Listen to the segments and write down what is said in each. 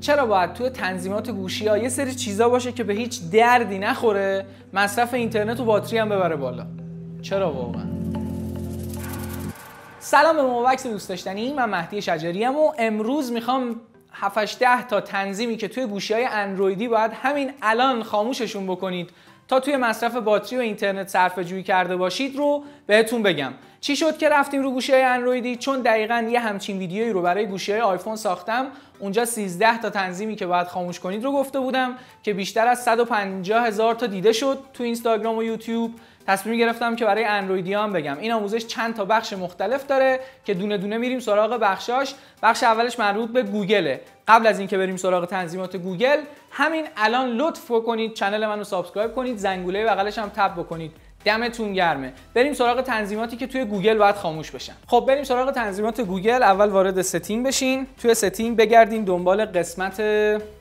چرا باید توی تنظیمات گوشی ها یه سری چیزا باشه که به هیچ دردی نخوره مصرف اینترنت و باتری هم ببره بالا چرا واقعا سلام به موبکس دوست داشتنی من مهدی شجری و امروز میخوام 7 تا تنظیمی که توی گوشی های اندرویدی باید همین الان خاموششون بکنید تا توی مصرف باتری و اینترنت صرفه جویی کرده باشید رو بهتون بگم چی شد که رفتیم رو گوشه های اندرویدی چون دقیقا یه همچین ویدیویی رو برای گوشه آیفون ساختم اونجا 13 تا تنظیمی که باید خاموش کنید رو گفته بودم که بیشتر از 150 هزار تا دیده شد تو اینستاگرام و یوتیوب تصمیم گرفتم که برای هم بگم این آموزش چند تا بخش مختلف داره که دونه دونه میریم سراغ بخشاش بخش اولش مربوط به گوگله قبل از اینکه بریم سراغ تنظیمات گوگل همین الان لطف کنید چنل منو سابسکرایب کنید زنگوله بغلش هم تب بکنید دمتون گرمه بریم سراغ تنظیماتی که توی گوگل باید خاموش بشن خب بریم سراغ تنظیمات گوگل اول وارد ستینگ بشین توی ستینگ بگردین دنبال قسمت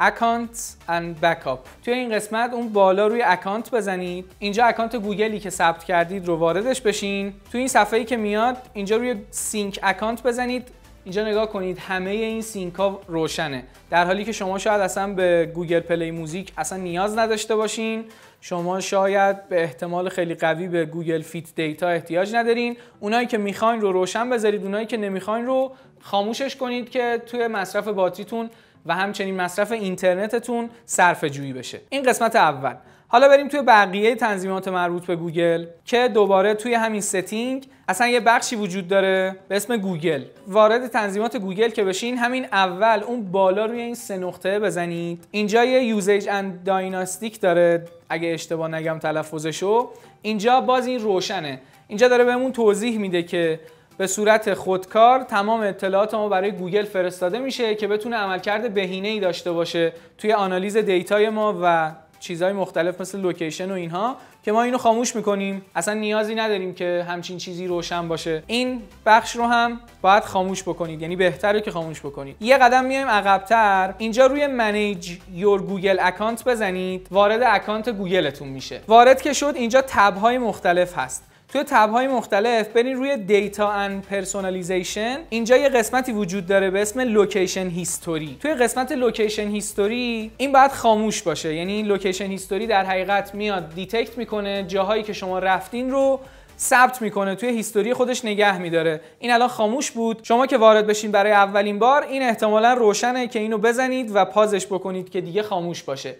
اکانت اند بکاپ توی این قسمت اون بالا روی اکانت بزنید اینجا اکانت گوگلی که ثبت کردید رو واردش بشین توی این صفحه‌ای که میاد اینجا روی سینک اکانت بزنید اینجا نگاه کنید همه این سینک روشنه در حالی که شما شاید اصلا به گوگل پلی موزیک اصلا نیاز نداشته باشین شما شاید به احتمال خیلی قوی به گوگل فیت دیتا احتیاج ندارین اونایی که میخواین رو روشن بذارید اونایی که نمیخواین رو خاموشش کنید که توی مصرف باتریتون و همچنین مصرف اینترنتتون صرفه جویی بشه این قسمت اول حالا بریم توی بقیه تنظیمات مربوط به گوگل که دوباره توی همین ستینگ اصلا یه بخشی وجود داره به اسم گوگل وارد تنظیمات گوگل که بشین همین اول اون بالا روی این سه نقطه بزنید اینجا یه یوزیج اند دایناستیک داره اگه اشتباه نگم تلفظشو اینجا باز این روشنه اینجا داره بهمون توضیح میده که به صورت خودکار تمام اطلاعات ما برای گوگل فرستاده میشه که بتونه عملکرد بهینه ای داشته باشه توی آنالیز دیتای ما و چیزهای مختلف مثل لوکیشن و اینها که ما اینو خاموش میکنیم اصلا نیازی نداریم که همچین چیزی روشن باشه این بخش رو هم باید خاموش بکنید یعنی بهتره که خاموش بکنید یه قدم میایم عقبتر اینجا روی منیج یور گوگل اکانت بزنید وارد اکانت گوگلتون میشه وارد که شد اینجا تبهای مختلف هست توی تب های مختلف برین روی دیتا ان پرسونالیزیشن اینجا یه قسمتی وجود داره به اسم لوکیشن هیستوری توی قسمت لوکیشن هیستوری این باید خاموش باشه یعنی این لوکیشن هیستوری در حقیقت میاد دیتکت میکنه جاهایی که شما رفتین رو ثبت میکنه توی هیستوری خودش نگه میداره این الان خاموش بود شما که وارد بشین برای اولین بار این احتمالا روشنه که اینو بزنید و پازش بکنید که دیگه خاموش باشه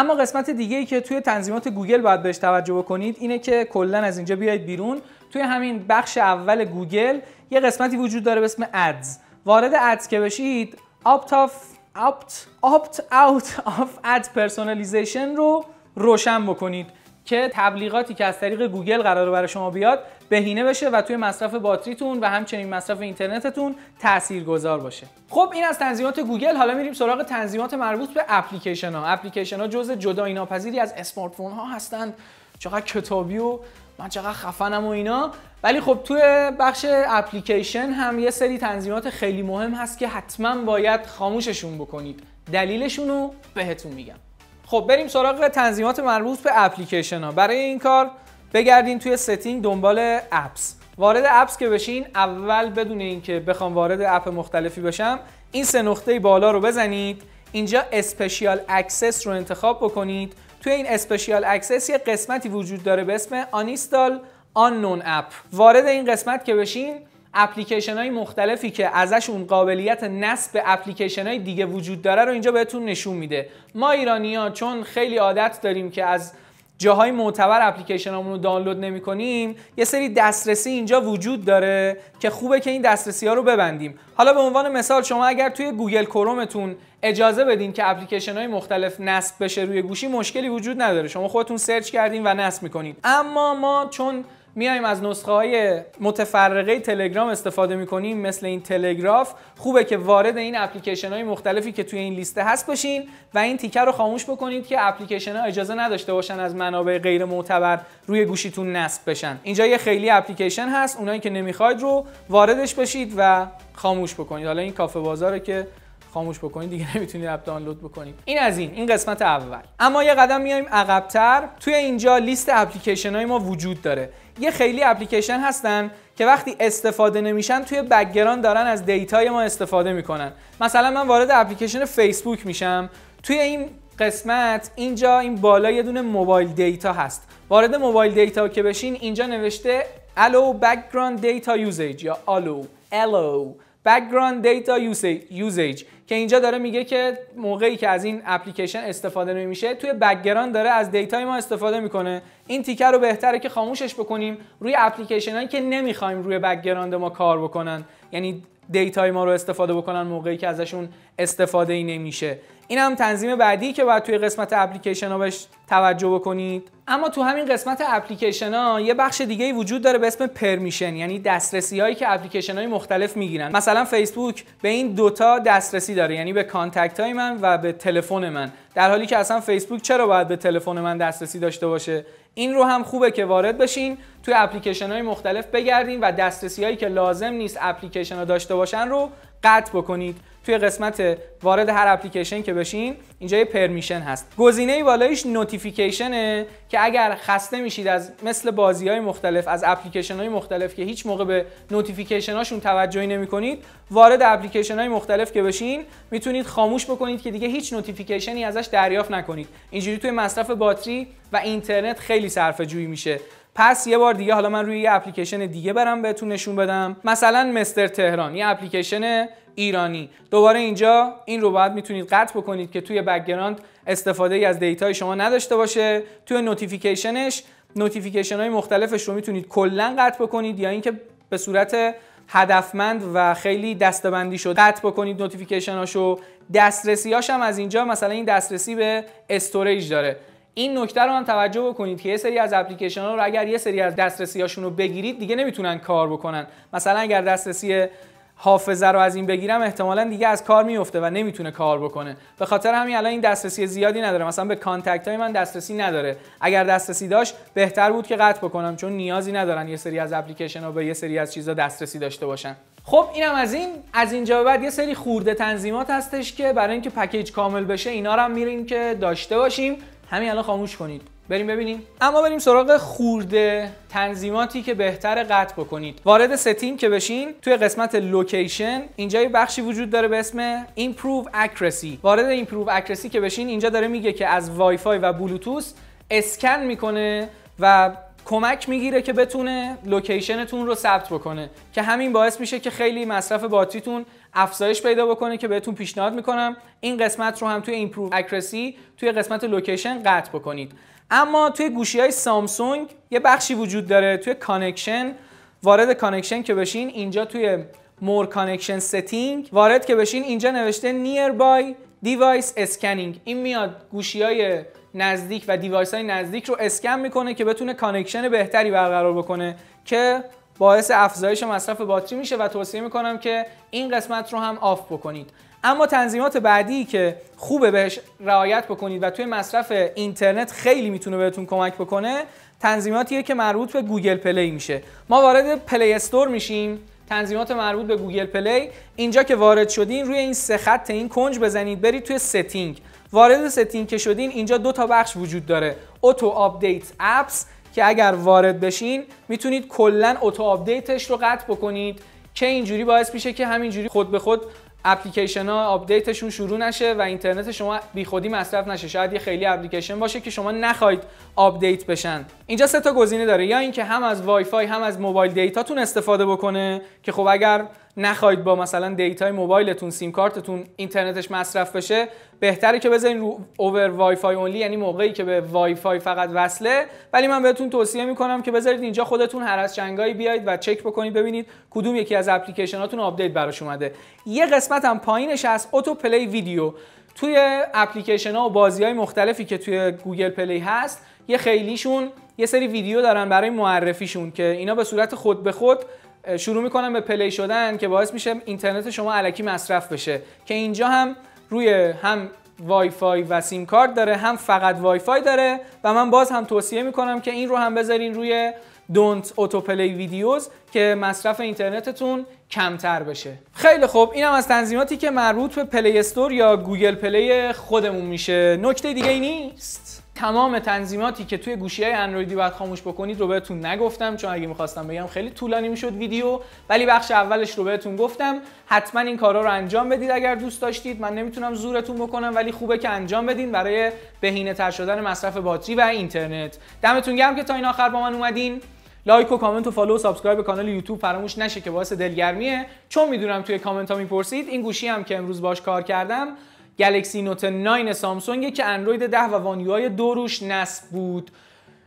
اما قسمت دیگه ای که توی تنظیمات گوگل باید بهش توجه بکنید اینه که کلا از اینجا بیاید بیرون توی همین بخش اول گوگل یه قسمتی وجود داره به اسم ادز وارد ادز که بشید opt of opt opt out of ad personalization رو روشن بکنید که تبلیغاتی که از طریق گوگل قرار برای شما بیاد بهینه بشه و توی مصرف باتریتون و همچنین مصرف اینترنتتون تاثیرگذار باشه خب این از تنظیمات گوگل حالا میریم سراغ تنظیمات مربوط به اپلیکیشن ها اپلیکیشن ها جزء جدایی ناپذیری از اسمارت فون ها هستند چقدر کتابی و من چقدر خفنم و اینا ولی خب توی بخش اپلیکیشن هم یه سری تنظیمات خیلی مهم هست که حتما باید خاموششون بکنید دلیلشون رو بهتون میگم خب بریم سراغ تنظیمات مربوط به اپلیکیشن ها برای این کار بگردین توی ستینگ دنبال اپس وارد اپس که بشین اول بدون اینکه بخوام وارد اپ مختلفی بشم این سه نقطه بالا رو بزنید اینجا اسپشیال اکسس رو انتخاب بکنید توی این اسپشیال اکسس یه قسمتی وجود داره به اسم آنیستال آن نون اپ وارد این قسمت که بشین اپلیکیشن های مختلفی که ازشون قابلیت نصب اپلیکیشن های دیگه وجود داره رو اینجا بهتون نشون میده ما ایرانی ها چون خیلی عادت داریم که از جاهای معتبر اپلیکیشن رو دانلود نمی کنیم یه سری دسترسی اینجا وجود داره که خوبه که این دسترسی ها رو ببندیم حالا به عنوان مثال شما اگر توی گوگل کرومتون اجازه بدین که اپلیکیشن های مختلف نصب بشه روی گوشی مشکلی وجود نداره شما خودتون سرچ کردین و نصب میکنین اما ما چون میایم از نسخه های متفرقه تلگرام استفاده میکنیم مثل این تلگراف خوبه که وارد این اپلیکیشن های مختلفی که توی این لیسته هست باشین و این تیکر رو خاموش بکنید که اپلیکیشن ها اجازه نداشته باشن از منابع غیر معتبر روی گوشیتون نصب بشن اینجا یه خیلی اپلیکیشن هست اونایی که نمیخواید رو واردش بشید و خاموش بکنید حالا این کافه بازاره که خاموش بکنید دیگه نمیتونید اپ دانلود بکنید این از این این قسمت اول اما یه قدم میایم عقبتر توی اینجا لیست اپلیکیشن های ما وجود داره یه خیلی اپلیکیشن هستن که وقتی استفاده نمیشن توی بکگراند دارن از دیتای ما استفاده میکنن مثلا من وارد اپلیکیشن فیسبوک میشم توی این قسمت اینجا این بالا یه دونه موبایل دیتا هست وارد موبایل دیتا که بشین اینجا نوشته الو background دیتا usage یا الو الو background دیتا usage که اینجا داره میگه که موقعی که از این اپلیکیشن استفاده نمیشه توی بکگراند داره از دیتای ما استفاده میکنه این تیکه رو بهتره که خاموشش بکنیم روی اپلیکیشن هایی که نمیخوایم روی بکگراند ما کار بکنن یعنی دیتای ما رو استفاده بکنن موقعی که ازشون استفاده ای نمیشه این هم تنظیم بعدی که باید توی قسمت اپلیکیشن ها بهش توجه بکنید اما تو همین قسمت اپلیکیشن ها یه بخش دیگه ای وجود داره به اسم پرمیشن یعنی دسترسی هایی که اپلیکیشن های مختلف میگیرن مثلا فیسبوک به این دوتا دسترسی داره یعنی به کانتکت های من و به تلفن من در حالی که اصلا فیسبوک چرا باید به تلفن من دسترسی داشته باشه این رو هم خوبه که وارد بشین توی اپلیکیشن های مختلف بگردین و دسترسی هایی که لازم نیست اپلیکیشن ها داشته باشن رو قطع بکنید توی قسمت وارد هر اپلیکیشن که بشین اینجا یه پرمیشن هست گزینه بالایش نوتیفیکیشنه که اگر خسته میشید از مثل بازی های مختلف از اپلیکیشن های مختلف که هیچ موقع به نوتیفیکیشن هاشون توجهی نمی کنید وارد اپلیکیشن های مختلف که بشین میتونید خاموش بکنید که دیگه هیچ نوتیفیکیشنی ازش دریافت نکنید اینجوری توی مصرف باتری و اینترنت خیلی صرفه جویی میشه پس یه بار دیگه حالا من روی یه اپلیکیشن دیگه برم بهتون نشون بدم مثلا مستر تهران یه اپلیکیشن ایرانی دوباره اینجا این رو باید میتونید قطع بکنید که توی بکگراند استفاده ای از دیتای شما نداشته باشه توی نوتیفیکیشنش نوتیفیکیشن های مختلفش رو میتونید کلا قطع بکنید یا اینکه به صورت هدفمند و خیلی دستبندی شد قطع بکنید نوتیفیکیشن هاشو دسترسی هم از اینجا مثلا این دسترسی به استوریج داره این نکته رو هم توجه بکنید که یه سری از اپلیکیشن ها رو اگر یه سری از هاشون رو بگیرید دیگه نمیتونن کار بکنن مثلا اگر دسترسی حافظه رو از این بگیرم احتمالا دیگه از کار میفته و نمیتونه کار بکنه به خاطر همین الان این دسترسی زیادی نداره مثلا به کانتکت های من دسترسی نداره اگر دسترسی داشت بهتر بود که قطع بکنم چون نیازی ندارن یه سری از اپلیکیشن ها به یه سری از چیزا دسترسی داشته باشن خب اینم از این از اینجا به بعد یه سری خورده تنظیمات هستش که برای اینکه پکیج کامل بشه اینا رو هم میریم که داشته باشیم همین الان خاموش کنید بریم ببینیم اما بریم سراغ خورده تنظیماتی که بهتر قطع بکنید وارد ستینگ که بشین توی قسمت لوکیشن اینجا یه بخشی وجود داره به اسم ایمپروو اکرسی وارد ایمپروو اکرسی که بشین اینجا داره میگه که از وایفای و بلوتوث اسکن میکنه و کمک میگیره که بتونه لوکیشنتون رو ثبت بکنه که همین باعث میشه که خیلی مصرف باتریتون افزایش پیدا بکنه که بهتون پیشنهاد میکنم این قسمت رو هم توی ایمپروو اکرسی توی قسمت لوکیشن قطع بکنید اما توی گوشی های سامسونگ یه بخشی وجود داره توی کانکشن وارد کانکشن که بشین اینجا توی مور کانکشن ستینگ وارد که بشین اینجا نوشته نیر دیوایس اسکنینگ این میاد گوشی های نزدیک و دیوایس های نزدیک رو اسکن میکنه که بتونه کانکشن بهتری برقرار بکنه که باعث افزایش مصرف باتری میشه و توصیه میکنم که این قسمت رو هم آف بکنید اما تنظیمات بعدی که خوبه بهش رعایت بکنید و توی مصرف اینترنت خیلی میتونه بهتون کمک بکنه تنظیماتیه که مربوط به گوگل پلی میشه ما وارد پلی استور میشیم تنظیمات مربوط به گوگل پلی اینجا که وارد شدین روی این سه خط این کنج بزنید برید توی ستینگ وارد ستینگ که شدین اینجا دو تا بخش وجود داره اوتو آپدیت اپس که اگر وارد بشین میتونید کلا اوتو آپدیتش رو قطع بکنید که اینجوری باعث میشه که همینجوری خود به خود اپلیکیشن ها آپدیتشون شروع نشه و اینترنت شما بیخودی مصرف نشه شاید یه خیلی اپلیکیشن باشه که شما نخواید آپدیت بشن اینجا سه تا گزینه داره یا اینکه هم از وای فای هم از موبایل دیتاتون استفاده بکنه که خب اگر نخواهید با مثلا دیتای موبایلتون سیم کارتتون اینترنتش مصرف بشه بهتره که بذارین رو اوور وای فای اونلی یعنی موقعی که به وای فای فقط وصله ولی من بهتون توصیه میکنم که بذارید اینجا خودتون هر از چنگایی بیایید و چک بکنید ببینید کدوم یکی از اپلیکیشناتون آپدیت براش اومده یه قسمت هم پایینش از اتو پلی ویدیو توی اپلیکیشن ها و بازی های مختلفی که توی گوگل پلی هست یه خیلیشون یه سری ویدیو دارن برای معرفیشون که اینا به صورت خود به خود شروع میکنم به پلی شدن که باعث میشه اینترنت شما علکی مصرف بشه که اینجا هم روی هم وای فای و سیم کارت داره هم فقط وای فای داره و من باز هم توصیه میکنم که این رو هم بذارین روی دونت اوتو پلی ویدیوز که مصرف اینترنتتون کمتر بشه خیلی خوب اینم از تنظیماتی که مربوط به پلی استور یا گوگل پلی خودمون میشه نکته دیگه ای نیست تمام تنظیماتی که توی گوشی های اندرویدی باید خاموش بکنید رو بهتون نگفتم چون اگه میخواستم بگم خیلی طولانی میشد ویدیو ولی بخش اولش رو بهتون گفتم حتما این کارا رو انجام بدید اگر دوست داشتید من نمیتونم زورتون بکنم ولی خوبه که انجام بدین برای بهینه تر شدن مصرف باتری و اینترنت دمتون گرم که تا این آخر با من اومدین لایک و کامنت و فالو و سابسکرایب کانال یوتیوب فراموش نشه که باعث دلگرمیه چون میدونم توی کامنت ها میپرسید این گوشی هم که امروز باش کار کردم گلکسی نوت 9 سامسونگ که اندروید 10 و وان یو دو روش نصب بود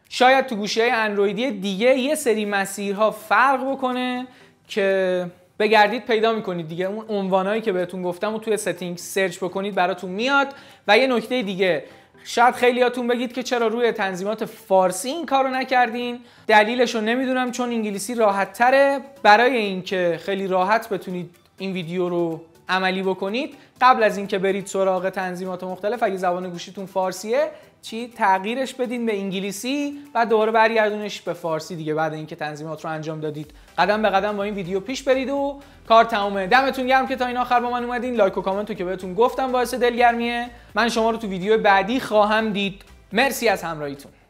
شاید تو گوشی های اندرویدی دیگه یه سری مسیرها فرق بکنه که بگردید پیدا میکنید دیگه اون عنوانهایی که بهتون گفتم و توی ستینگ سرچ بکنید براتون میاد و یه نکته دیگه شاید خیلیاتون بگید که چرا روی تنظیمات فارسی این کارو نکردین دلیلش رو نمیدونم چون انگلیسی راحت تره برای اینکه خیلی راحت بتونید این ویدیو رو عملی بکنید قبل از اینکه برید سراغ تنظیمات مختلف اگه زبان گوشیتون فارسیه چی تغییرش بدین به انگلیسی و دوباره برگردونش به فارسی دیگه بعد اینکه تنظیمات رو انجام دادید قدم به قدم با این ویدیو پیش برید و کار تمومه دمتون گرم که تا این آخر با من اومدین لایک و کامنت که بهتون گفتم باعث دلگرمیه من شما رو تو ویدیو بعدی خواهم دید مرسی از همراهیتون